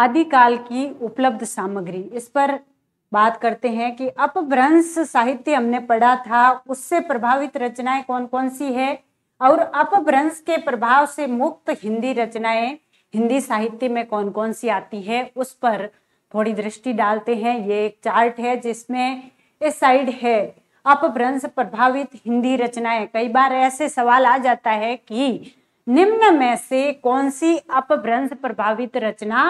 आदिकाल की उपलब्ध सामग्री इस पर बात करते हैं कि अपभ्रंश साहित्य हमने पढ़ा था उससे प्रभावित रचनाएं कौन कौन सी है और अपभ्रंश के प्रभाव से मुक्त हिंदी रचनाएं हिंदी साहित्य में कौन कौन सी आती है उस पर थोड़ी दृष्टि डालते हैं ये एक चार्ट है जिसमें इस साइड है अपभ्रंश प्रभावित हिंदी रचनाएं कई बार ऐसे सवाल आ जाता है कि निम्न में से कौन सी अपभ्रंश प्रभावित रचना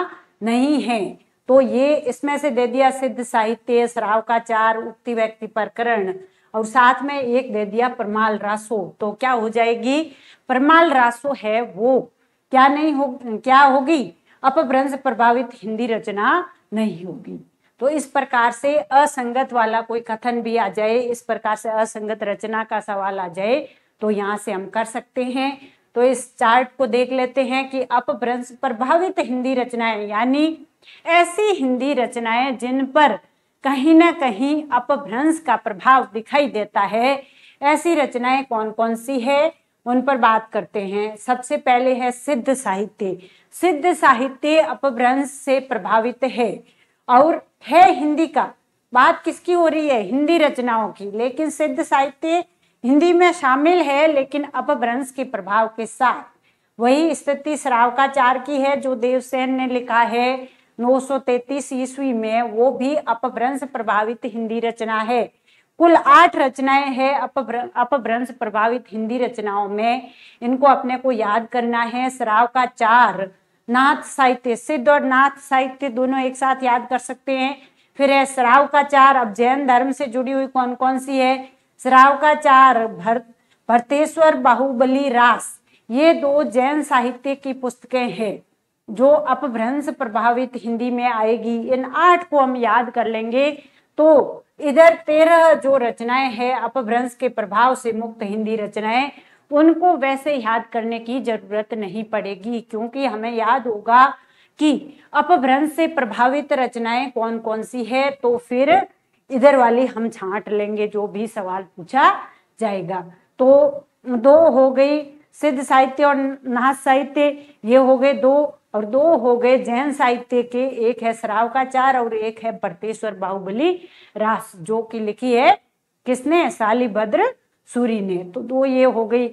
नहीं है तो ये इसमें से दे दिया सिद्ध साहित्य श्राव का चार उक्ति व्यक्ति प्रकरण और साथ में एक दे दिया परमाल रासो तो क्या हो जाएगी परमाल रासो है वो क्या नहीं हो क्या होगी अपभ्रंश प्रभावित हिंदी रचना नहीं होगी तो इस प्रकार से असंगत वाला कोई कथन भी आ जाए इस प्रकार से असंगत रचना का सवाल आ जाए तो यहाँ से हम कर सकते हैं तो इस चार्ट को देख लेते हैं कि अपभ्रंश प्रभावित हिंदी रचनाएं यानी ऐसी हिंदी रचनाएं जिन पर कहीं ना कहीं अपभ्रंश का प्रभाव दिखाई देता है ऐसी रचनाएं कौन कौन सी है उन पर बात करते हैं सबसे पहले है सिद्ध साहित्य सिद्ध साहित्य अपभ्रंश से प्रभावित है और है हिंदी का बात किसकी हो रही है हिंदी रचनाओं की लेकिन सिद्ध साहित्य हिंदी में शामिल है लेकिन अपभ्रंश के प्रभाव के साथ वही स्थिति श्रावकाचार की है जो देवसेन ने लिखा है 933 ईस्वी में वो भी अपभ्रंश प्रभावित हिंदी रचना है कुल आठ रचनाएं है अपभ्रंश प्रभावित हिंदी रचनाओं में इनको अपने को याद करना है श्राव का चार नाथ साहित्य सिद्ध और नाथ साहित्य दोनों एक साथ याद कर सकते हैं फिर है श्राव का चार अब जैन धर्म से जुड़ी हुई कौन कौन सी है श्राव का चार भर भरतेश्वर बाहुबली रास ये दो जैन साहित्य की पुस्तकें हैं जो अपभ्रंश प्रभावित हिंदी में आएगी इन आठ को हम याद कर लेंगे तो इधर तेरह जो रचनाएं हैं अपभ्रंश के प्रभाव से मुक्त हिंदी रचनाएं उनको वैसे याद करने की जरूरत नहीं पड़ेगी क्योंकि हमें याद होगा कि अपभ्रंश से प्रभावित रचनाएं कौन कौन सी है तो फिर इधर वाली हम छांट लेंगे जो भी सवाल पूछा जाएगा तो दो हो गई सिद्ध साहित्य और नाथ साहित्य ये हो गए दो और दो हो गए जैन साहित्य के एक है श्राव का चार और एक है परतेश्वर बाहुबली रास जो कि लिखी है किसने शालीभद्र सूरी ने तो दो ये हो गई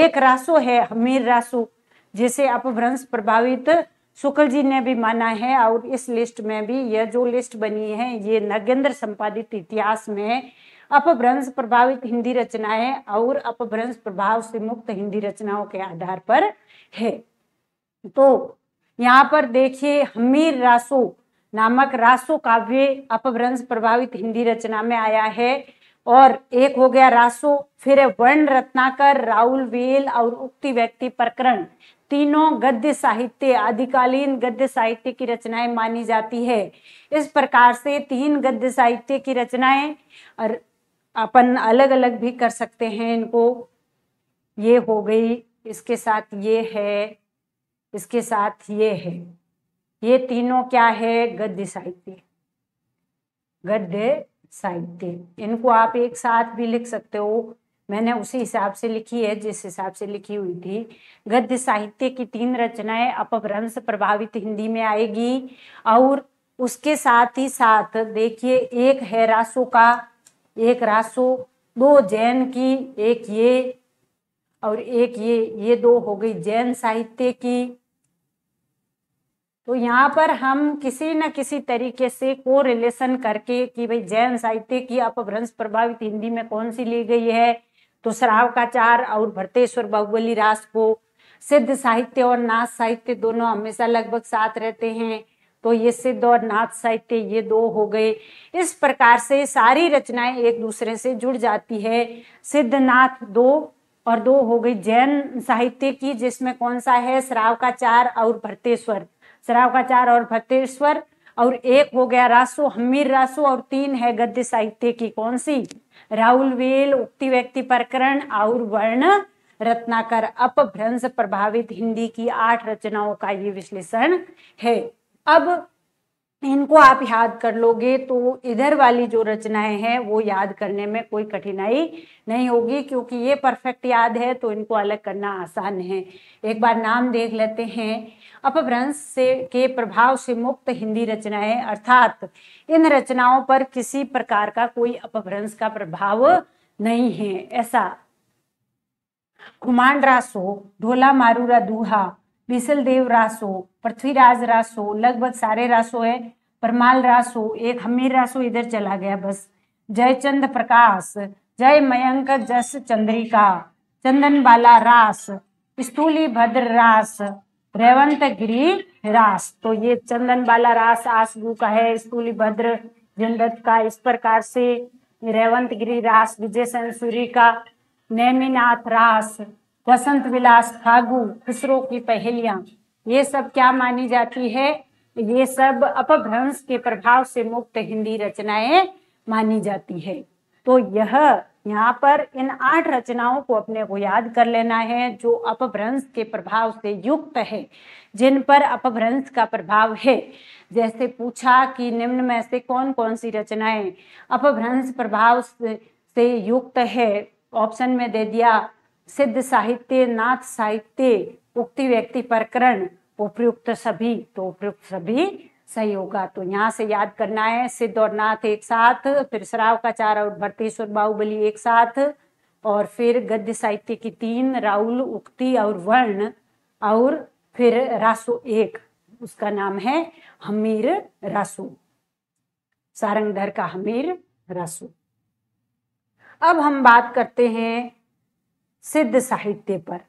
एक रासो है हमीर रासो जिसे अपभ्रंश प्रभावित शुक्ल जी ने भी माना है और इस लिस्ट में भी यह जो लिस्ट बनी है ये नगेंद्र संपादित इतिहास में अपभ्रंश प्रभावित हिंदी रचना है और अपभ्रंश प्रभाव से मुक्त हिंदी रचनाओं के आधार पर है तो यहाँ पर देखिए हमीर रासो नामक रासो काव्य अपभ्रंश प्रभावित हिंदी रचना में आया है और एक हो गया रासो फिर वर्ण रत्नाकर राहुल वेल और उक्ति व्यक्ति प्रकरण तीनों गद्य साहित्य आदिकालीन गद्य साहित्य की रचनाएं मानी जाती है इस प्रकार से तीन गद्य साहित्य की रचनाएं और अपन अलग अलग भी कर सकते हैं इनको ये हो गई इसके साथ ये है इसके साथ ये है ये तीनों क्या है गद्य साहित्य गद्य साहित्य इनको आप एक साथ भी लिख सकते हो मैंने उसी हिसाब से लिखी है जिस हिसाब से लिखी हुई थी गद्य साहित्य की तीन रचनाएं अपभ्रंश प्रभावित हिंदी में आएगी और उसके साथ ही साथ देखिए एक है रासो का एक रासो दो जैन की एक ये और एक ये ये दो हो गई जैन साहित्य की तो यहाँ पर हम किसी न किसी तरीके से को रिलेशन करके कि भाई जैन साहित्य की अपभ्रंश प्रभावित हिंदी में कौन सी ली गई है तो श्राव का चार और भरतेश्वर बाहुबली रास को सिद्ध साहित्य और नाथ साहित्य दोनों हमेशा लगभग साथ रहते हैं तो ये सिद्ध और नाथ साहित्य ये दो हो गए इस प्रकार से सारी रचनाएं एक दूसरे से जुड़ जाती है सिद्ध नाथ दो और दो हो गई जैन साहित्य की जिसमें कौन सा है श्रावकाचार और भरतेश्वर श्रावकाचार और भरतेश्वर और एक हो गया रासो हमीर रासो और तीन है गद्य साहित्य की कौन सी राहुल वेल उक्ति व्यक्ति प्रकरण और वर्ण रत्नाकर अपभ्रंश प्रभावित हिंदी की आठ रचनाओं का ये विश्लेषण है अब इनको आप याद कर लोगे तो इधर वाली जो रचनाएं हैं वो याद करने में कोई कठिनाई नहीं होगी क्योंकि ये परफेक्ट याद है तो इनको अलग करना आसान है एक बार नाम देख लेते हैं अपभ्रंश से के प्रभाव से मुक्त हिंदी रचनाएं अर्थात इन रचनाओं पर किसी प्रकार का कोई अपभ्रंश का प्रभाव नहीं है ऐसा कुमांड्रासो ढोला मारूरा दूहा बीसल देव हो पृथ्वीराज हो लगभग सारे रासो है परमाल हो एक हमीर रासो इधर चला गया बस चंद प्रकाश जय मयंक जस चंद्रिका चंदन बाला रास स्थूली भद्र रास रेवंत गिरी रास तो ये चंदन बाला रास आसगु का है स्थूली भद्र झंडत का इस प्रकार से रेवंत गिरी रास विजय सूरी का नैमिनाथ रास वसंत विलास फागु खुसरो की पहेलियां ये सब क्या मानी जाती है ये सब अपभ्रंश के प्रभाव से मुक्त हिंदी रचनाएं मानी जाती है तो यह यहाँ पर इन आठ रचनाओं को अपने को याद कर लेना है जो अपभ्रंश के प्रभाव से युक्त है जिन पर अपभ्रंश का प्रभाव है जैसे पूछा कि निम्न में से कौन कौन सी रचनाएं अपभ्रंश प्रभाव से युक्त है ऑप्शन में दे दिया सिद्ध साहित्य नाथ साहित्य उक्ति व्यक्ति प्रकरण उपयुक्त सभी तो उपयुक्त सभी सही होगा तो यहाँ से याद करना है सिद्ध और नाथ एक साथ फिर श्राव का चार और भरतेश्वर बाहुबली एक साथ और फिर गद्य साहित्य की तीन राहुल उक्ति और वर्ण और फिर रासो एक उसका नाम है हमीर रासो सारंगधर का हमीर रासो अब हम बात करते हैं सिद्ध साहित्य पर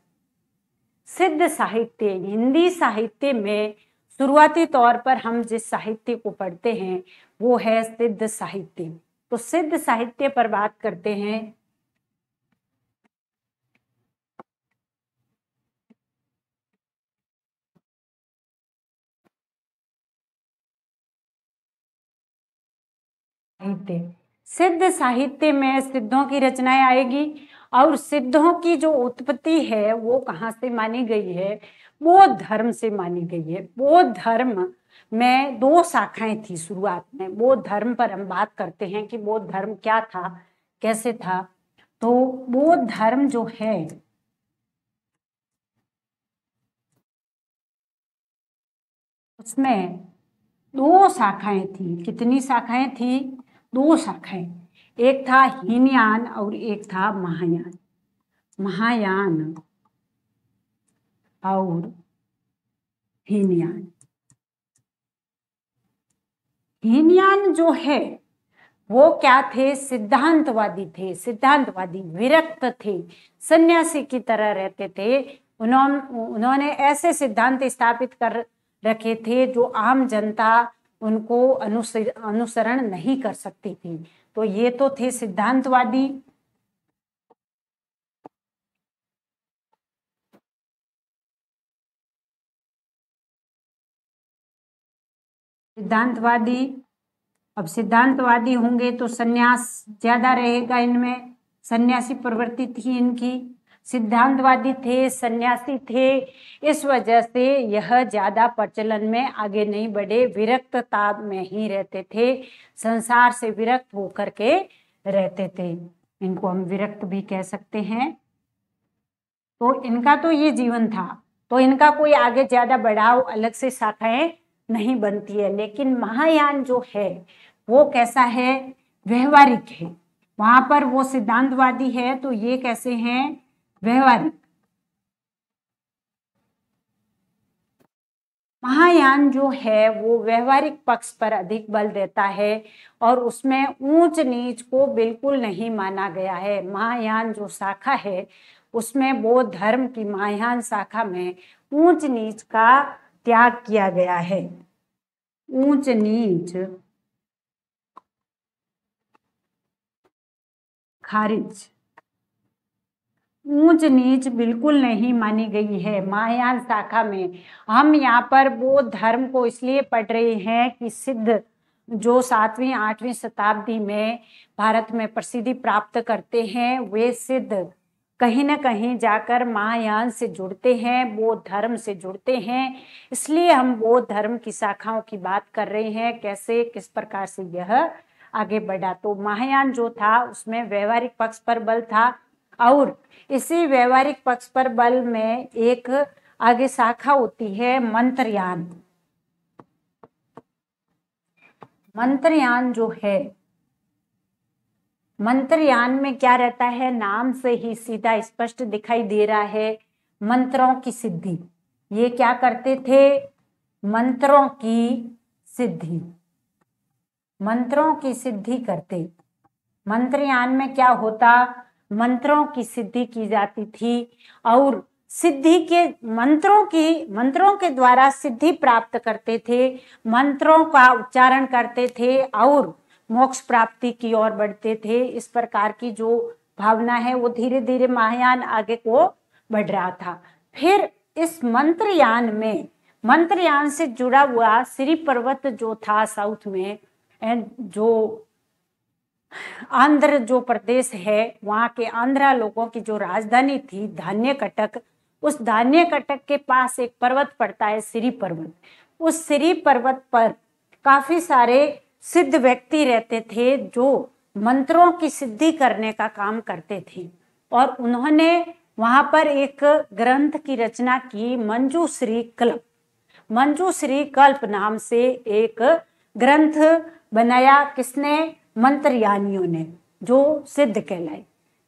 सिद्ध साहित्य हिंदी साहित्य में शुरुआती तौर पर हम जिस साहित्य को पढ़ते हैं वो है सिद्ध साहित्य तो सिद्ध साहित्य पर बात करते हैं साहित्य सिद्ध साहित्य में सिद्धों की रचनाएं आएगी और सिद्धों की जो उत्पत्ति है वो कहाँ से मानी गई है बौद्ध धर्म से मानी गई है बौद्ध धर्म में दो शाखाएं थी शुरुआत में बौद्ध धर्म पर हम बात करते हैं कि बौद्ध धर्म क्या था कैसे था तो बौद्ध धर्म जो है उसमें दो शाखाएं थी कितनी शाखाएं थी दो शाखाएं एक था हीनयान और एक था महायान महायान और हीनयान हीनयान जो है वो क्या थे सिद्धांतवादी थे सिद्धांतवादी विरक्त थे सन्यासी की तरह रहते थे उन्होंने उन्होंने ऐसे सिद्धांत स्थापित कर रखे थे जो आम जनता उनको अनुसरण नहीं कर सकती थी तो ये तो थे सिद्धांतवादी सिद्धांतवादी अब सिद्धांतवादी होंगे तो सन्यास ज्यादा रहेगा इनमें सन्यासी प्रवृत्ति थी इनकी सिद्धांतवादी थे सन्यासी थे इस वजह से यह ज़्यादा प्रचलन में आगे नहीं बढ़े विरक्तता में ही रहते थे संसार से विरक्त होकर के रहते थे इनको हम विरक्त भी कह सकते हैं तो इनका तो ये जीवन था तो इनका कोई आगे ज़्यादा बढ़ाव अलग से शाखाएं नहीं बनती है लेकिन महायान जो है वो कैसा है व्यवहारिक है वहां पर वो सिद्धांतवादी है तो ये कैसे हैं व्यवहारिक महायान जो है वो व्यवहारिक पक्ष पर अधिक बल देता है और उसमें ऊंच नीच को बिल्कुल नहीं माना गया है महायान जो शाखा है उसमें बौद्ध धर्म की महायान शाखा में ऊंच नीच का त्याग किया गया है ऊंच नीच खारिज ऊंच नीच बिल्कुल नहीं मानी गई है महायान शाखा में हम यहाँ पर बौद्ध धर्म को इसलिए पढ़ रहे हैं कि सिद्ध जो सातवीं आठवीं शताब्दी में भारत में प्रसिद्धि प्राप्त करते हैं वे सिद्ध कहीं ना कहीं जाकर महायान से जुड़ते हैं बौद्ध धर्म से जुड़ते हैं इसलिए हम बौद्ध धर्म की शाखाओं की बात कर रहे हैं कैसे किस प्रकार से यह आगे बढ़ा तो महायान जो था उसमें व्यवहारिक पक्ष पर बल था और इसी व्यवहारिक पक्ष पर बल में एक आगे शाखा होती है मंत्रयान मंत्रयान जो है मंत्रयान में क्या रहता है नाम से ही सीधा स्पष्ट दिखाई दे रहा है मंत्रों की सिद्धि ये क्या करते थे मंत्रों की सिद्धि मंत्रों की सिद्धि करते मंत्रयान में क्या होता मंत्रों की सिद्धि की जाती थी और सिद्धि के मंत्रों की मंत्रों के द्वारा सिद्धि प्राप्त करते थे मंत्रों का उच्चारण करते थे और मोक्ष प्राप्ति की ओर बढ़ते थे इस प्रकार की जो भावना है वो धीरे धीरे महायान आगे को बढ़ रहा था फिर इस मंत्रयान में मंत्रयान से जुड़ा हुआ श्री पर्वत जो था साउथ में एंड जो आंध्र जो प्रदेश है वहाँ के आंध्रा लोगों की जो राजधानी थी धान्य कटक उस धान्य कटक के पास एक पर्वत पड़ता है श्री पर्वत उस श्री पर्वत पर काफी सारे सिद्ध व्यक्ति रहते थे जो मंत्रों की सिद्धि करने का काम करते थे और उन्होंने वहां पर एक ग्रंथ की रचना की मंजू श्री कल्प मंजू श्री कल्प नाम से एक ग्रंथ बनाया किसने मंत्रयानियों ने जो सिद्ध कहलाए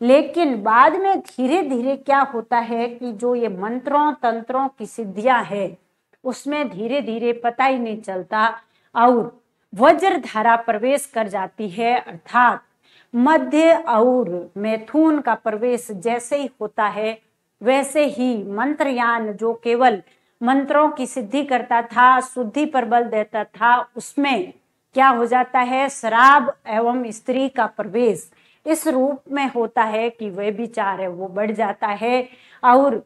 लेकिन बाद में धीरे धीरे क्या होता है कि जो ये मंत्रों तंत्रों की सिद्धियां है उसमें धीरे धीरे पता ही नहीं चलता और वज्र धारा प्रवेश कर जाती है अर्थात मध्य और मैथुन का प्रवेश जैसे ही होता है वैसे ही मंत्रयान जो केवल मंत्रों की सिद्धि करता था शुद्धि पर बल देता था उसमें क्या हो जाता है शराब एवं स्त्री का प्रवेश इस रूप में होता है कि वह विचार है वो बढ़ जाता है और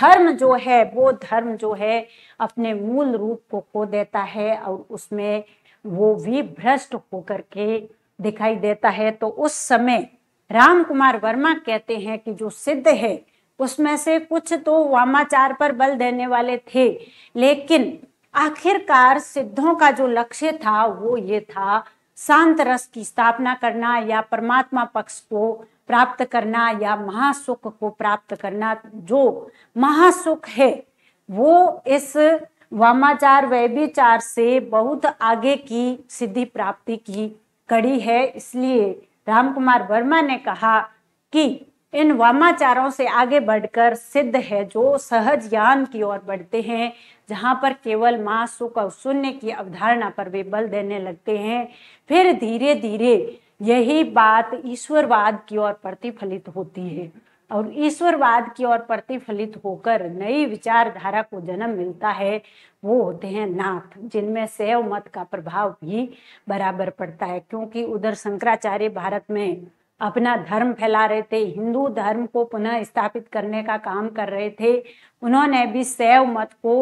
धर्म जो है वो धर्म जो है अपने मूल रूप को खो देता है और उसमें वो भी भ्रष्ट होकर के दिखाई देता है तो उस समय राम कुमार वर्मा कहते हैं कि जो सिद्ध है उसमें से कुछ तो वामाचार पर बल देने वाले थे लेकिन आखिरकार सिद्धों का जो लक्ष्य था वो ये था शांत रस की स्थापना करना या परमात्मा पक्ष को प्राप्त करना या महासुख को प्राप्त करना जो महासुख है वो इस वामाचार वैभिचार से बहुत आगे की सिद्धि प्राप्ति की कड़ी है इसलिए राम कुमार वर्मा ने कहा कि इन वामाचारों से आगे बढ़कर सिद्ध है जो सहज ज्ञान की ओर बढ़ते हैं जहाँ पर केवल माँ सुख और शून्य की अवधारणा पर वे बल देने लगते हैं फिर धीरे धीरे यही बात ईश्वरवाद की ओर प्रतिफलित होती है और ईश्वरवाद की ओर प्रतिफलित होकर नई विचारधारा को जन्म मिलता है वो होते हैं नाथ जिनमें शैव मत का प्रभाव भी बराबर पड़ता है क्योंकि उधर शंकराचार्य भारत में अपना धर्म फैला रहे थे हिंदू धर्म को पुनः स्थापित करने का काम कर रहे थे उन्होंने भी शैव मत को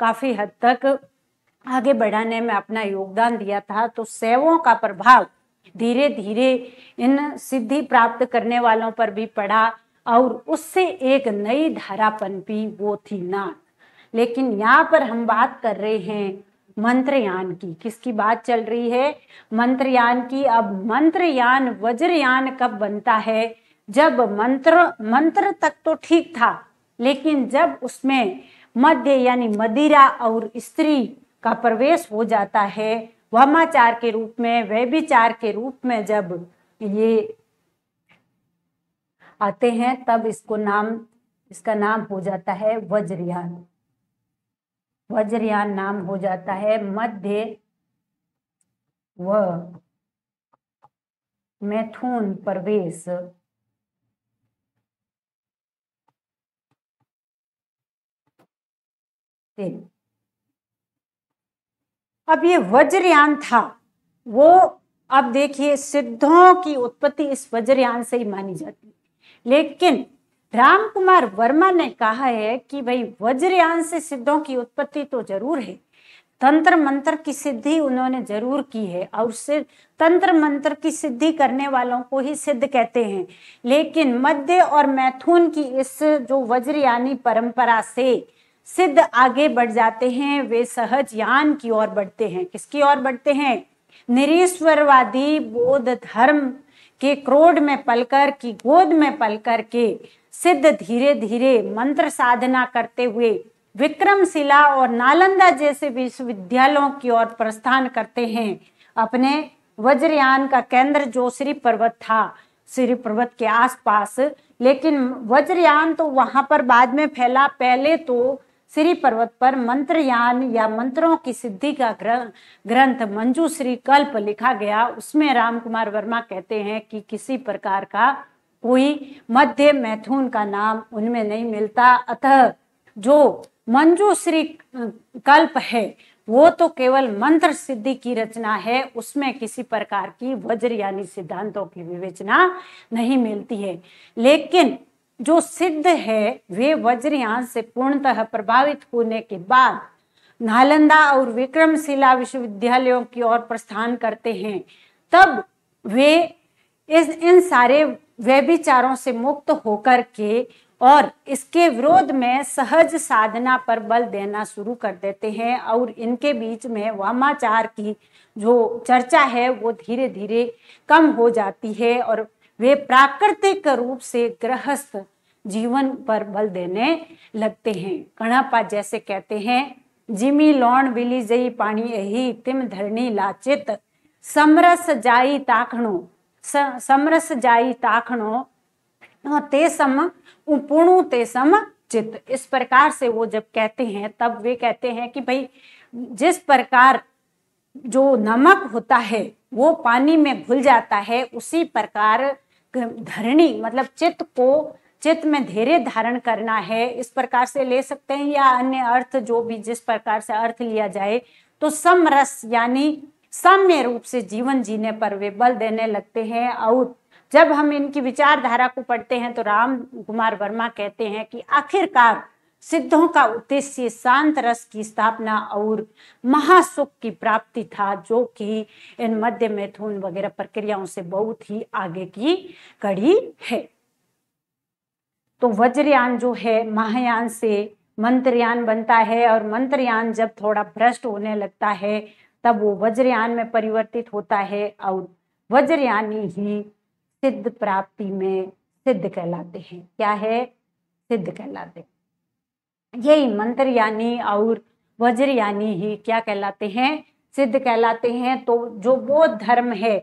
काफ़ी हद तक आगे बढ़ाने में अपना योगदान दिया था तो सेवों का प्रभाव धीरे धीरे इन सिद्धि प्राप्त करने वालों पर भी पड़ा और उससे एक नई धारापन भी वो थी ना लेकिन यहाँ पर हम बात कर रहे हैं मंत्रयान की किसकी बात चल रही है मंत्रयान की अब मंत्रयान वज्रयान कब बनता है जब मंत्र मंत्र तक तो ठीक था लेकिन जब उसमें मध्य यानी मदिरा और स्त्री का प्रवेश हो जाता है वमाचार के रूप में व्यभिचार के रूप में जब ये आते हैं तब इसको नाम इसका नाम हो जाता है वज्रयान वज्रयान नाम हो जाता है मध्य व मैथुन प्रवेश तेल अब ये वज्रयान था वो अब देखिए सिद्धों की उत्पत्ति इस वज्रयान से ही मानी जाती है लेकिन राम कुमार वर्मा ने कहा है कि भाई वज्रयान से सिद्धों की उत्पत्ति तो जरूर है तंत्र मंत्र की सिद्धि उन्होंने जरूर की है और सिर्फ तंत्र मंत्र की सिद्धि करने वालों को ही सिद्ध कहते हैं लेकिन मध्य और मैथुन की इस जो वज्रयानी परंपरा से सिद्ध आगे बढ़ जाते हैं वे सहज यान की ओर बढ़ते हैं किसकी ओर बढ़ते हैं निरीश्वरवादी बोध धर्म के क्रोध में पलकर की गोद में पलकर के सिद्ध धीरे धीरे मंत्र साधना करते हुए विक्रमशिला और नालंदा जैसे विश्वविद्यालयों की ओर प्रस्थान करते हैं अपने वज्रयान का केंद्र जो श्री पर्वत था श्री पर्वत के आसपास लेकिन वज्रयान तो वहां पर बाद में फैला पहले तो श्री पर्वत पर मंत्र यान या मंत्रों की सिद्धि का ग्रंथ मंजू श्री कल्प लिखा गया उसमें राम कुमार वर्मा कहते हैं कि किसी प्रकार का कोई मध्य मैथुन का नाम उनमें नहीं मिलता अतः जो मंजू श्री कल्प है वो तो केवल मंत्र सिद्धि की रचना है उसमें किसी प्रकार की वज्र यानी सिद्धांतों की विवेचना नहीं मिलती है लेकिन जो सिद्ध है वे वज्रयान से पूर्णतः प्रभावित होने के बाद नालंदा और विक्रमशिला विश्वविद्यालयों की ओर प्रस्थान करते हैं तब वे इस इन सारे व्यभिचारों से मुक्त होकर के और इसके विरोध में सहज साधना पर बल देना शुरू कर देते हैं और इनके बीच में वामाचार की जो चर्चा है वो धीरे धीरे कम हो जाती है और वे प्राकृतिक रूप से गृहस्थ जीवन पर बल देने लगते हैं कणापा जैसे कहते हैं जिमी लौन बिली जई पानी यही तिम धरणी लाचित समरस जाई ताखणो समरस जाई ताखणो ते सम उपुणु ते सम चित इस प्रकार से वो जब कहते हैं तब वे कहते हैं कि भाई जिस प्रकार जो नमक होता है वो पानी में घुल जाता है उसी प्रकार धरणी मतलब चित्त को चित्त में धैर्य धारण करना है इस प्रकार से ले सकते हैं या अन्य अर्थ जो भी जिस प्रकार से अर्थ लिया जाए तो समरस यानी साम्य रूप से जीवन जीने पर वे बल देने लगते हैं और जब हम इनकी विचारधारा को पढ़ते हैं तो राम कुमार वर्मा कहते हैं कि आखिरकार सिद्धों का उद्देश्य शांत रस की स्थापना और महासुख की प्राप्ति था जो कि इन मध्य मैथुन वगैरह प्रक्रियाओं से बहुत ही आगे की कड़ी है तो वज्रयान जो है महायान से मंत्रयान बनता है और मंत्रयान जब थोड़ा भ्रष्ट होने लगता है तब वो वज्रयान में परिवर्तित होता है और वज्रयानी ही सिद्ध प्राप्ति में सिद्ध कहलाते हैं क्या है सिद्ध कहलाते हैं ये मंत्र यानी और वज्र यानी ही क्या कहलाते हैं सिद्ध कहलाते हैं तो जो बौद्ध धर्म है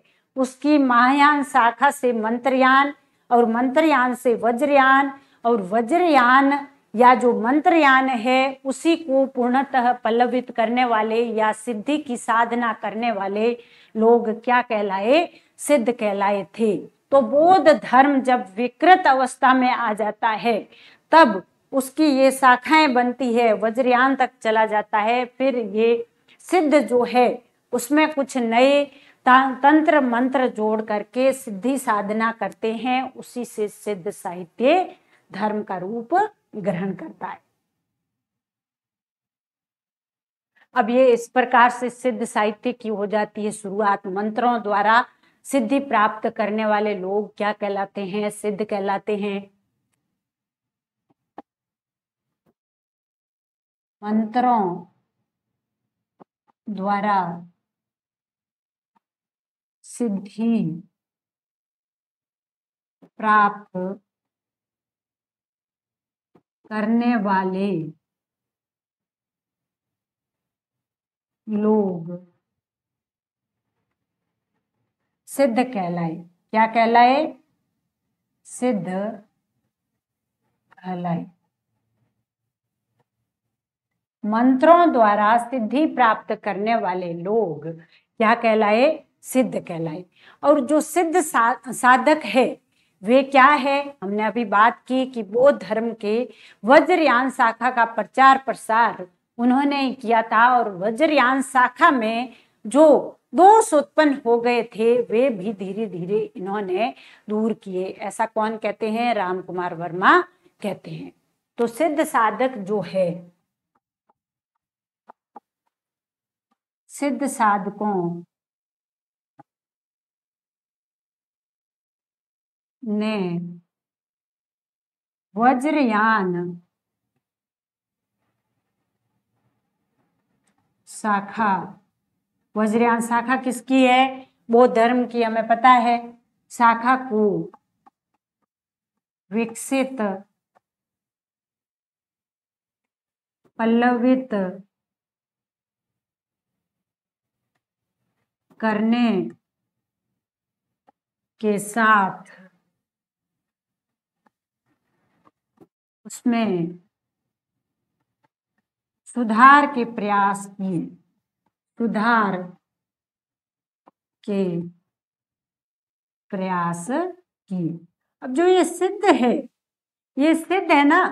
उसकी महायान शाखा से मंत्रयान और मंत्रयान से वज्रयान और वज्रयान या जो मंत्रयान है उसी को पूर्णतः पल्लवित करने वाले या सिद्धि की साधना करने वाले लोग क्या कहलाए सिद्ध कहलाए थे तो बोध धर्म जब विकृत अवस्था में आ जाता है तब उसकी ये शाखाएं बनती है वज्रयान तक चला जाता है फिर ये सिद्ध जो है उसमें कुछ नए तंत्र मंत्र जोड़ करके सिद्धि साधना करते हैं उसी से सिद्ध साहित्य धर्म का रूप ग्रहण करता है अब ये इस प्रकार से सिद्ध साहित्य की हो जाती है शुरुआत मंत्रों द्वारा सिद्धि प्राप्त करने वाले लोग क्या कहलाते हैं सिद्ध कहलाते हैं मंत्रों द्वारा सिद्धि प्राप्त करने वाले लोग सिद्ध कहलाए क्या कहलाए सिद्ध कहलाए मंत्रों द्वारा सिद्धि प्राप्त करने वाले लोग क्या कहलाए सिद्ध कहलाए और जो सिद्ध सा, साधक है वे क्या है हमने अभी बात की कि बौद्ध धर्म के वज्रयान शाखा का प्रचार प्रसार उन्होंने किया था और वज्रयान शाखा में जो दोष उत्पन्न हो गए थे वे भी धीरे धीरे इन्होंने दूर किए ऐसा कौन कहते हैं राम कुमार वर्मा कहते हैं तो सिद्ध साधक जो है सिद्ध साधकों ने वज्रयान शाखा वज्रयान शाखा किसकी है बौद्ध धर्म की हमें पता है शाखा को विकसित पल्लवित करने के साथ उसमें सुधार के प्रयास किए सुधार के प्रयास किए अब जो ये सिद्ध है ये सिद्ध है ना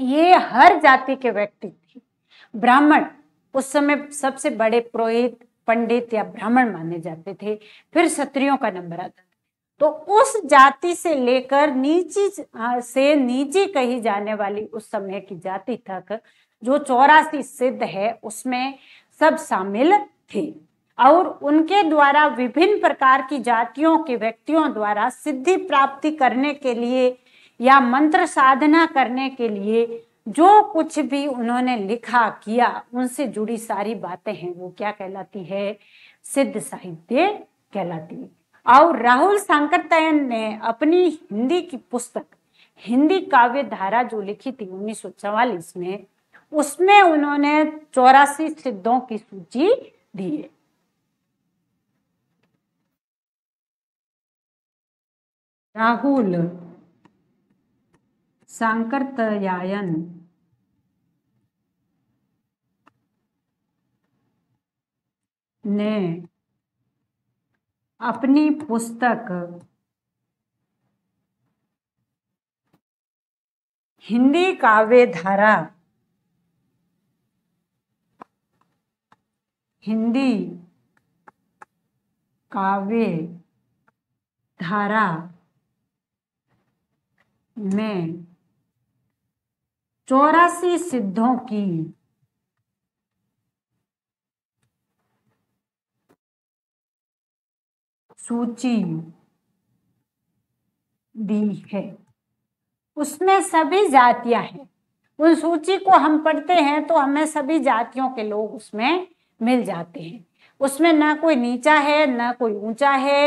ये हर जाति के व्यक्ति थे ब्राह्मण उस समय सबसे बड़े पुरोहित पंडित या ब्राह्मण माने जाते थे फिर क्षत्रियों का नंबर आता था तो उस जाति से लेकर नीची से नीची कही जाने वाली उस समय की जाति तक जो चौरासी सिद्ध है उसमें सब शामिल थे और उनके द्वारा विभिन्न प्रकार की जातियों के व्यक्तियों द्वारा सिद्धि प्राप्ति करने के लिए या मंत्र साधना करने के लिए जो कुछ भी उन्होंने लिखा किया उनसे जुड़ी सारी बातें हैं वो क्या कहलाती है सिद्ध साहित्य कहलाती है और राहुल सांकरतयन ने अपनी हिंदी की पुस्तक हिंदी काव्य धारा जो लिखी थी उन्नीस में उसमें उन्होंने चौरासी सिद्धों की सूची दी है राहुल सांकरतयायन ने अपनी पुस्तक हिंदी काव्य धारा हिंदी काव्य धारा में चौरासी सिद्धों की सूची दी है उसमें सभी जातियां हैं उन सूची को हम पढ़ते हैं तो हमें सभी जातियों के लोग उसमें मिल जाते हैं उसमें ना कोई नीचा है ना कोई ऊंचा है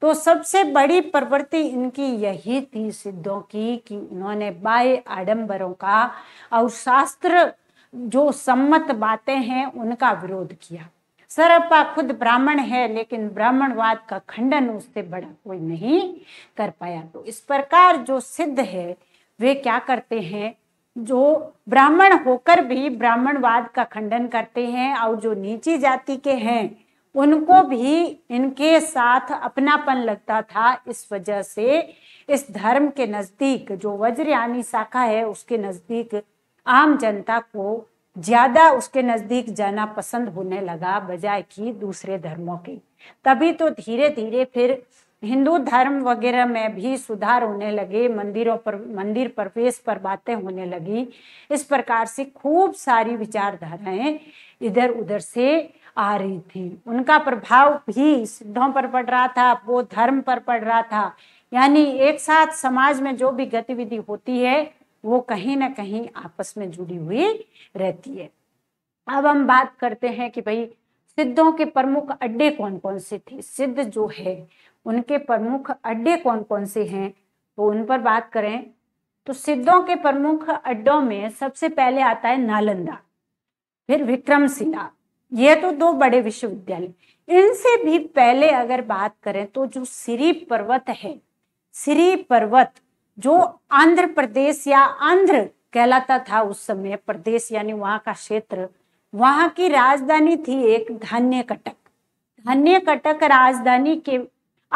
तो सबसे बड़ी प्रवृत्ति इनकी यही थी सिद्धों की कि इन्होंने बाह्य आडंबरों का और शास्त्र जो सम्मत बातें हैं उनका विरोध किया सरपा खुद ब्राह्मण है लेकिन ब्राह्मणवाद का खंडन उससे बड़ा कोई नहीं कर पाया तो इस प्रकार जो सिद्ध है वे क्या करते हैं जो ब्राह्मण होकर भी ब्राह्मणवाद का खंडन करते हैं और जो नीची जाति के हैं उनको भी इनके साथ अपनापन लगता था इस वजह से इस धर्म के नज़दीक जो वज्रयानी शाखा है उसके नज़दीक आम जनता को ज़्यादा उसके नज़दीक जाना पसंद होने लगा बजाय कि दूसरे धर्मों की तभी तो धीरे धीरे फिर हिंदू धर्म वगैरह में भी सुधार होने लगे मंदिरों पर मंदिर प्रवेश पर बातें होने लगी इस प्रकार से खूब सारी विचारधाराएं इधर उधर से आ रही थी उनका प्रभाव भी सिद्धों पर पड़ रहा था वो धर्म पर पड़ रहा था यानी एक साथ समाज में जो भी गतिविधि होती है वो कहीं ना कहीं आपस में जुड़ी हुई रहती है अब हम बात करते हैं कि भाई सिद्धों के प्रमुख अड्डे कौन कौन से थे सिद्ध जो है उनके प्रमुख अड्डे कौन कौन से हैं तो उन पर बात करें तो सिद्धों के प्रमुख अड्डों में सबसे पहले आता है नालंदा फिर विक्रमशिला ये तो दो बड़े विश्वविद्यालय इनसे भी पहले अगर बात करें तो जो श्री पर्वत है श्री पर्वत जो आंध्र प्रदेश या आंध्र कहलाता था उस समय प्रदेश यानी वहां का क्षेत्र वहां की राजधानी थी एक धान्य कटक धान्य कटक राजधानी के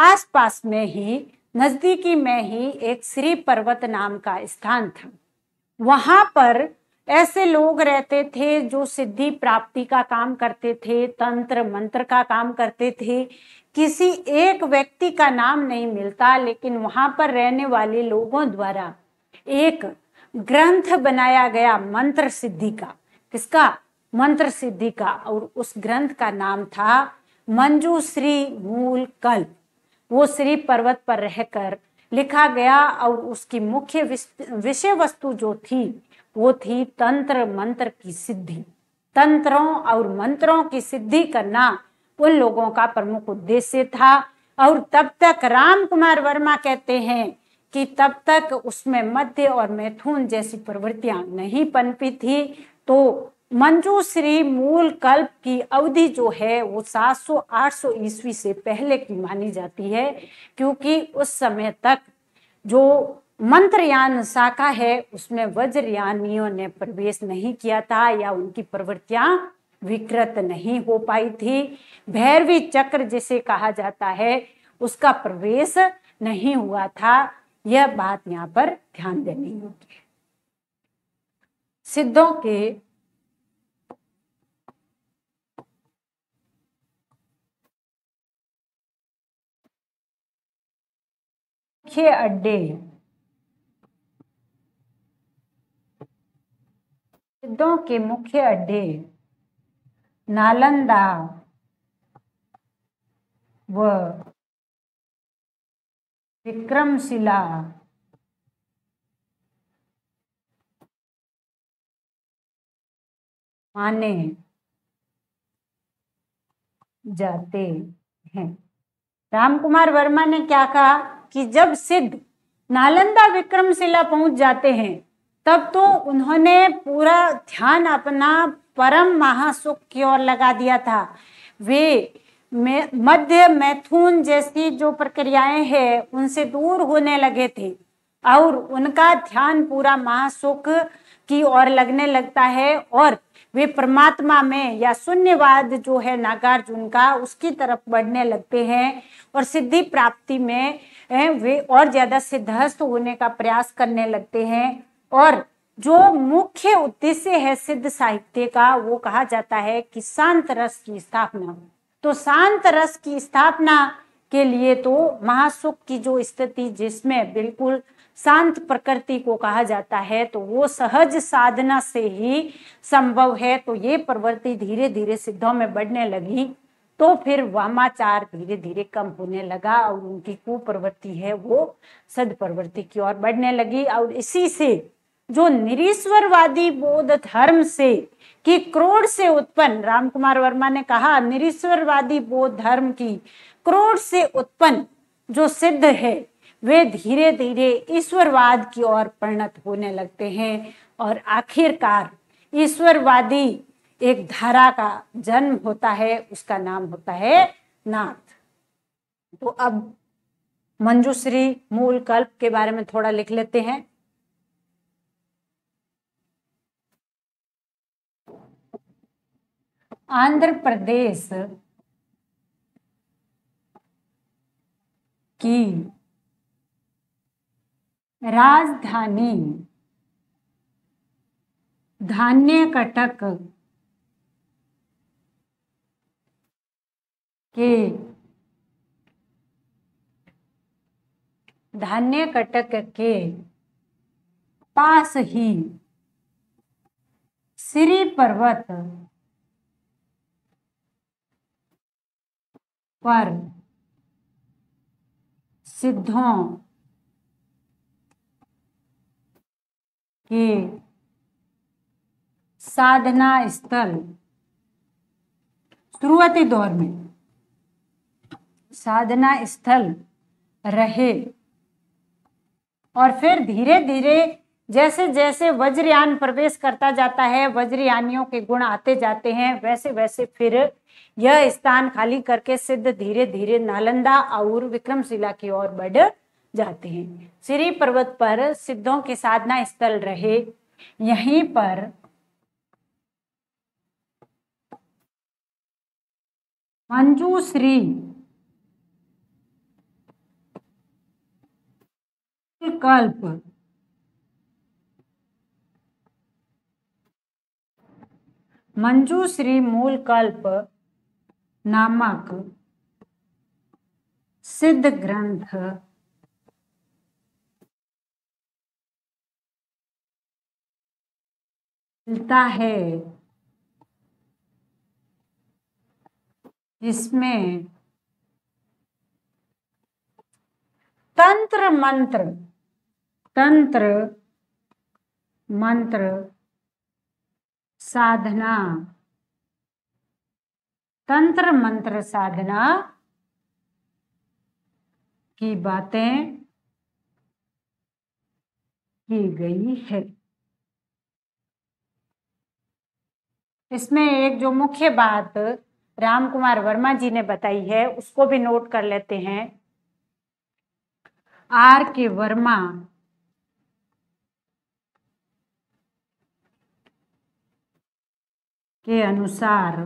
आसपास में ही नजदीकी में ही एक श्री पर्वत नाम का स्थान था वहां पर ऐसे लोग रहते थे जो सिद्धि प्राप्ति का काम करते थे तंत्र मंत्र का काम करते थे किसी एक व्यक्ति का नाम नहीं मिलता लेकिन वहां पर रहने वाले लोगों द्वारा एक ग्रंथ बनाया गया मंत्र सिद्धि का किसका मंत्र सिद्धि का और उस ग्रंथ का नाम था मंजू श्री मूल कल्प वो श्री पर्वत पर रहकर लिखा गया और उसकी मुख्य विषय वस्तु जो थी वो थी तंत्र मंत्र की सिद्धि तंत्रों और मंत्रों की सिद्धि करना उन लोगों का प्रमुख उद्देश्य था और तब तक राम कुमार वर्मा कहते हैं कि तब तक उसमें मध्य और मैथुन जैसी प्रवृत्तियां नहीं पनपी थी तो मंजूश्री मूल कल्प की अवधि जो है वो 700-800 ईस्वी से पहले की मानी जाती है क्योंकि उस समय तक जो मंत्रयान शाखा है उसमें वज्रयानियों ने प्रवेश नहीं किया था या उनकी प्रवृत्तियां विकृत नहीं हो पाई थी भैरवी चक्र जिसे कहा जाता है उसका प्रवेश नहीं हुआ था यह बात यहाँ पर ध्यान देनी होगी सिद्धों के मुख्य अड्डे सिद्धों के मुख्य अड्डे नालंदा व विक्रमशिला माने जाते हैं रामकुमार वर्मा ने क्या कहा कि जब सिद्ध नालंदा विक्रमशिला पहुंच जाते हैं तब तो उन्होंने पूरा ध्यान अपना परम महासुख की ओर लगा दिया था वे मध्य मैथुन जैसी जो प्रक्रियाएं हैं उनसे दूर होने लगे थे और उनका ध्यान पूरा महासुख की ओर लगने लगता है और वे परमात्मा में या शून्यवाद जो है नागार्जुन का उसकी तरफ बढ़ने लगते हैं और सिद्धि प्राप्ति में वे और ज्यादा सिद्धहस्त होने का प्रयास करने लगते हैं और जो मुख्य उद्देश्य है सिद्ध साहित्य का वो कहा जाता है कि शांत रस की स्थापना तो शांत रस की स्थापना के लिए तो महासुख की जो स्थिति जिसमें बिल्कुल शांत प्रकृति को कहा जाता है तो वो सहज साधना से ही संभव है तो ये प्रवृत्ति धीरे धीरे सिद्धों में बढ़ने लगी तो फिर वामाचार धीरे धीरे कम होने लगा और उनकी कुप्रवृत्ति है वो सद प्रवृत्ति की ओर बढ़ने लगी और इसी से जो निरीश्वरवादी बोध धर्म से की क्रोध से उत्पन्न रामकुमार वर्मा ने कहा निरीश्वरवादी बोध धर्म की क्रोध से उत्पन्न जो सिद्ध है वे धीरे धीरे ईश्वरवाद की ओर परिणत होने लगते हैं और आखिरकार ईश्वरवादी एक धारा का जन्म होता है उसका नाम होता है नाथ तो अब मंजूश्री मूल कल्प के बारे में थोड़ा लिख लेते हैं आंध्र प्रदेश की राजधानी धान्य कटक के धान्य कटक के पास ही श्री पर्वत पर सिद्धों के साधना स्थल शुरुआती दौर में साधना स्थल रहे और फिर धीरे धीरे जैसे जैसे वज्रयान प्रवेश करता जाता है वज्रयानियों के गुण आते जाते हैं वैसे वैसे फिर यह स्थान खाली करके सिद्ध धीरे धीरे नालंदा और विक्रमशिला की ओर बढ़ जाते हैं श्री पर्वत पर सिद्धों के साधना स्थल रहे यहीं पर मंजू श्री कल्प मंजूश्री मूलकल्प नामक सिद्ध ग्रंथ मिलता है जिसमें तंत्र मंत्र तंत्र मंत्र साधना तंत्र मंत्र साधना की बातें की गई है इसमें एक जो मुख्य बात राम कुमार वर्मा जी ने बताई है उसको भी नोट कर लेते हैं आर के वर्मा के अनुसार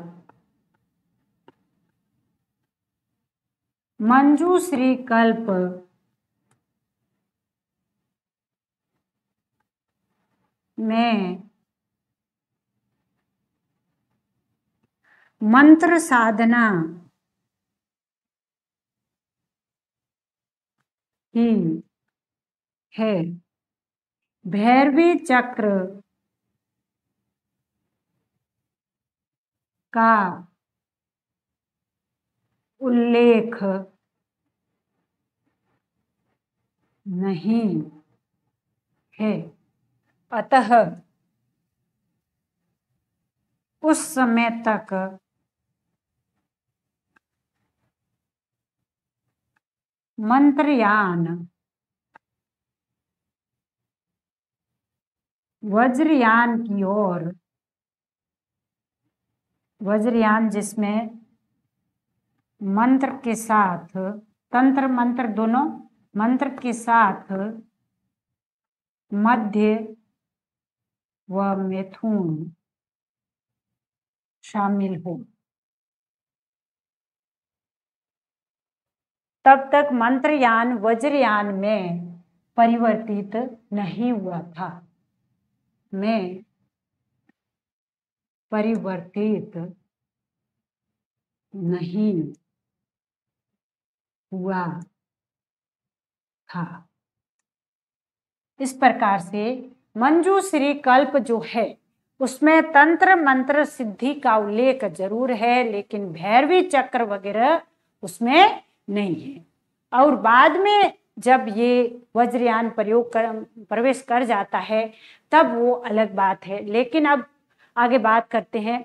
मंजूश्री कल्प में मंत्र साधना ही है भैरवी चक्र का उल्लेख नहीं है अतः उस समय तक मंत्रयान वज्रयान की ओर वज्रयान जिसमें मंत्र के साथ तंत्र मंत्र दोनों मंत्र के साथ मध्य व मैथुन शामिल हो तब तक मंत्रयान वज्रयान में परिवर्तित नहीं हुआ था मैं परिवर्तित नहीं हुआ था इस प्रकार से मंजूश्री कल्प जो है उसमें तंत्र मंत्र सिद्धि का उल्लेख जरूर है लेकिन भैरवी चक्र वगैरह उसमें नहीं है और बाद में जब ये वज्रयान प्रयोग कर प्रवेश कर जाता है तब वो अलग बात है लेकिन अब आगे बात करते हैं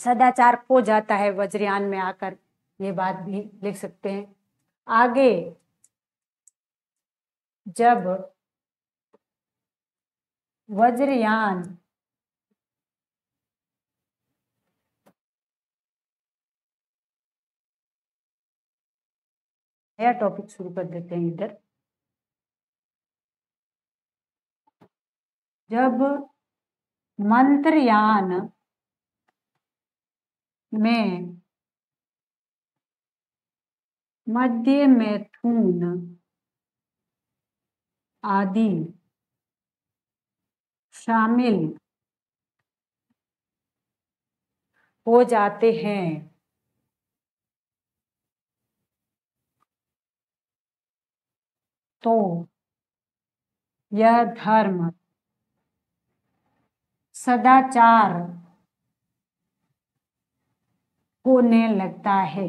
सदाचार खो जाता है वज्रयान में आकर ये बात भी लिख सकते हैं आगे जब वज्रयान नया टॉपिक शुरू कर देते हैं इधर जब मंत्रयान में मध्य मैथुन आदि शामिल हो जाते हैं तो यह धर्म सदाचार होने लगता है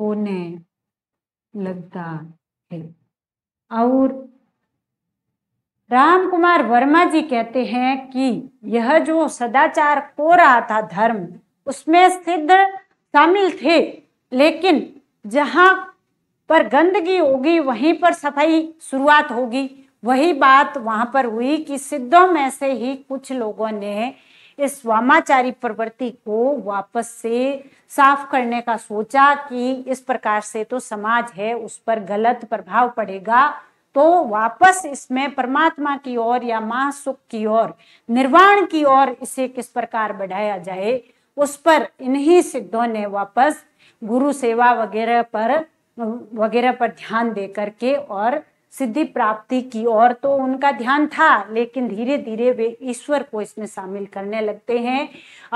होने लगता है और राम कुमार वर्मा जी कहते हैं कि यह जो सदाचार हो रहा था धर्म उसमें सिद्ध शामिल थे लेकिन जहां पर गंदगी होगी वहीं पर सफाई शुरुआत होगी वही बात वहाँ पर हुई कि सिद्धों में से ही कुछ लोगों ने इस वामाचारी प्रवृत्ति को वापस से साफ करने का सोचा कि इस प्रकार से तो समाज है उस पर गलत प्रभाव पड़ेगा तो वापस इसमें परमात्मा की ओर या महासुख की ओर निर्वाण की ओर इसे किस प्रकार बढ़ाया जाए उस पर इन्हीं सिद्धों ने वापस गुरु सेवा वगैरह पर वगैरह पर ध्यान दे करके और सिद्धि प्राप्ति की और तो उनका ध्यान था लेकिन धीरे धीरे वे ईश्वर को इसमें शामिल करने लगते हैं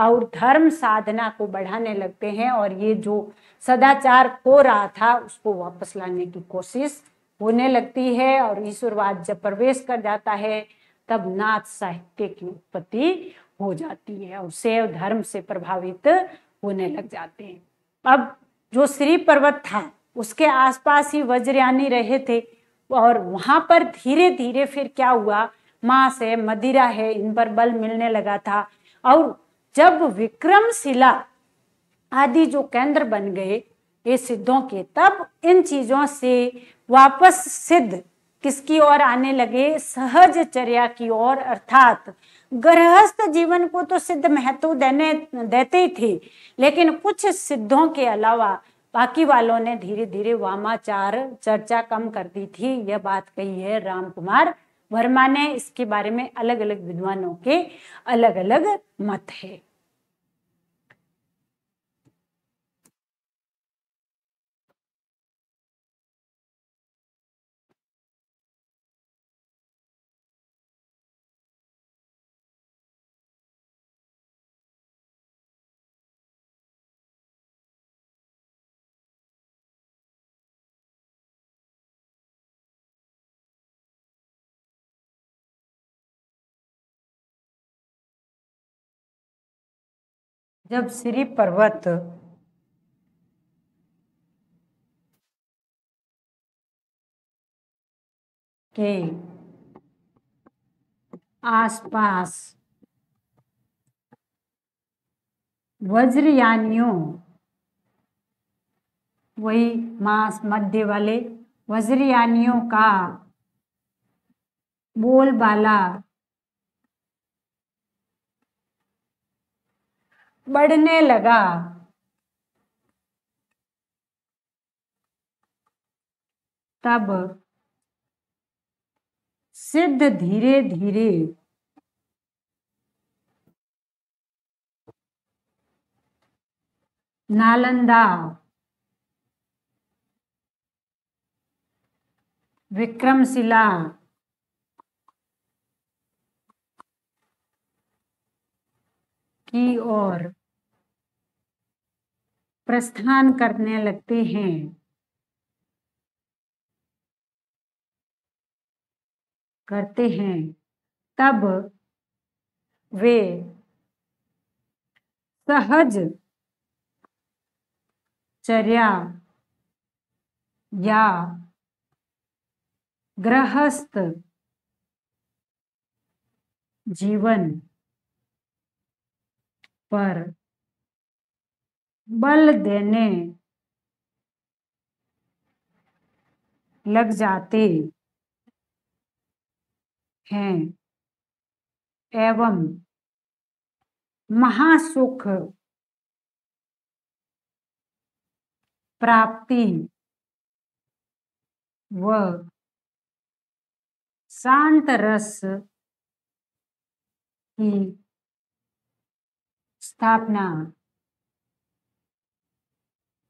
और धर्म साधना को बढ़ाने लगते हैं और ये जो सदाचार हो रहा था उसको वापस लाने की कोशिश होने लगती है और ईश्वरवाद जब प्रवेश कर जाता है तब नाच साहित्य की उत्पत्ति हो जाती है और शैव धर्म से प्रभावित होने लग जाते हैं अब जो श्री पर्वत था उसके आसपास ही वज्रयानी रहे थे और वहाँ पर धीरे धीरे फिर क्या हुआ मांस है मदिरा है इन पर बल मिलने लगा था और जब विक्रमशिला आदि जो केंद्र बन गए ये सिद्धों के तब इन चीजों से वापस सिद्ध किसकी ओर आने लगे सहज चर्या की ओर अर्थात गृहस्थ जीवन को तो सिद्ध महत्व देने देते ही थे लेकिन कुछ सिद्धों के अलावा बाकी वालों ने धीरे धीरे वामाचार चर्चा कम कर दी थी यह बात कही है राम कुमार वर्मा ने इसके बारे में अलग अलग विद्वानों के अलग अलग मत है जब श्री पर्वत के आसपास वज्रयानियों वही मास मध्य वाले वज्रयानियों का बोलबाला बढ़ने लगा तब सिद्ध धीरे धीरे नालंदा विक्रमशिला की ओर प्रस्थान करने लगते हैं करते हैं तब वे सहज चर्या या गृहस्थ जीवन पर बल देने लग जाते हैं एवं महासुख प्राप्ति व शांत रस की स्थापना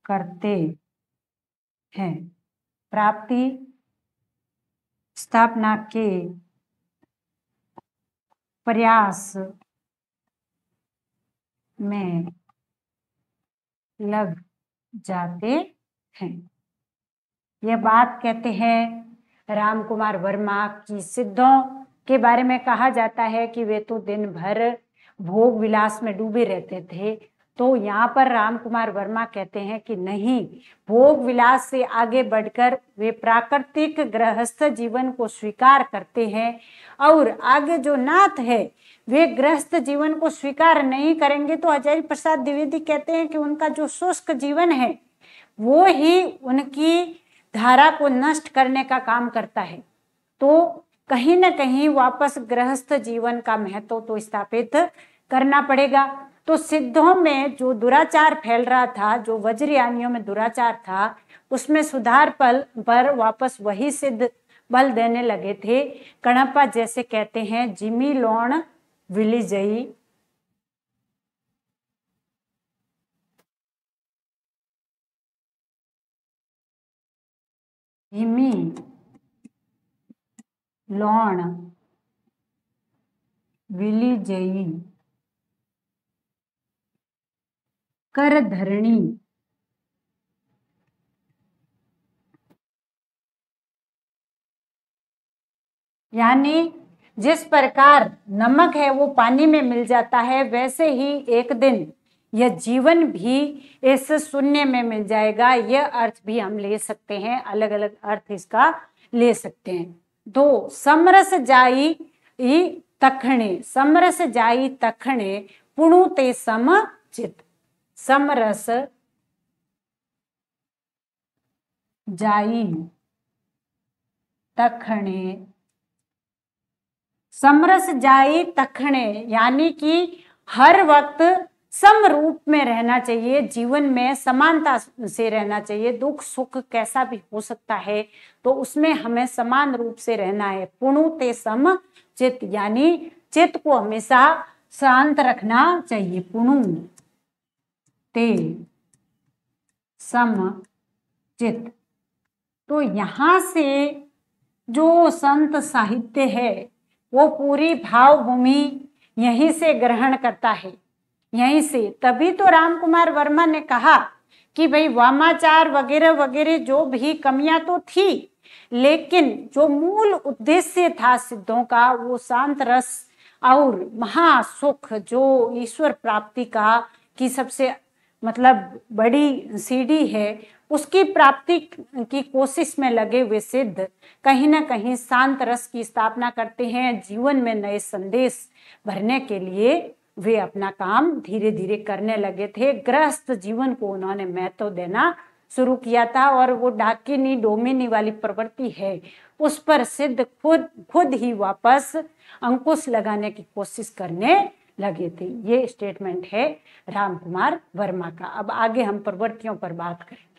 करते हैं प्राप्ति स्थापना के प्रयास में लग जाते हैं यह बात कहते हैं राम कुमार वर्मा की सिद्धों के बारे में कहा जाता है कि वे तो दिन भर भोग विलास में डूबे रहते थे तो यहाँ पर राम कुमार वर्मा कहते हैं कि नहीं भोग विलास से आगे बढ़कर वे प्राकृतिक गृहस्थ जीवन को स्वीकार करते हैं और आगे जो नाथ है वे गृहस्थ जीवन को स्वीकार नहीं करेंगे तो अजय प्रसाद द्विवेदी कहते हैं कि उनका जो शुष्क जीवन है वो ही उनकी धारा को नष्ट करने का काम करता है तो कहीं ना कहीं वापस गृहस्थ जीवन का महत्व तो स्थापित करना पड़ेगा तो सिद्धों में जो दुराचार फैल रहा था जो वज्रयानियों में दुराचार था उसमें सुधार पल पर वापस वही सिद्ध बल देने लगे थे कणप्पा जैसे कहते हैं जिमी लोन विलिजई हिमी લોણ વિલીજયી કરધરણી यानी जिस प्रकार नमक है वो पानी में मिल जाता है वैसे ही एक दिन यह जीवन भी इस शून्य में मिल जाएगा यह अर्थ भी हम ले सकते हैं अलग अलग अर्थ इसका ले सकते हैं दो समरस जाई ई तखणे समरस जाई तखणे पुणु ते सम चित समरस जाई तखणे समरस जाई तखणे यानी कि हर वक्त सम रूप में रहना चाहिए जीवन में समानता से रहना चाहिए दुख सुख कैसा भी हो सकता है तो उसमें हमें समान रूप से रहना है पुणुते सम चित यानी चित को हमेशा शांत रखना चाहिए पुणु ते सम चित तो यहाँ से जो संत साहित्य है वो पूरी भावभूमि यहीं से ग्रहण करता है यहीं से तभी तो राम कुमार वर्मा ने कहा कि भाई वामाचार वगैरह वगैरह जो भी कमियां तो थी लेकिन जो मूल उद्देश्य था सिद्धों का वो शांत रस और महासुख जो ईश्वर प्राप्ति का की सबसे मतलब बड़ी सीढ़ी है उसकी प्राप्ति की कोशिश में लगे हुए सिद्ध कहीं ना कहीं शांत रस की स्थापना करते हैं जीवन में नए संदेश भरने के लिए वे अपना काम धीरे धीरे करने लगे थे ग्रस्त जीवन को उन्होंने महत्व देना शुरू किया था और वो डाकिनी डोमिनी वाली प्रवृत्ति है उस पर सिद्ध खुद खुद ही वापस अंकुश लगाने की कोशिश करने लगे थे ये स्टेटमेंट है राम कुमार वर्मा का अब आगे हम प्रवृत्तियों पर बात करें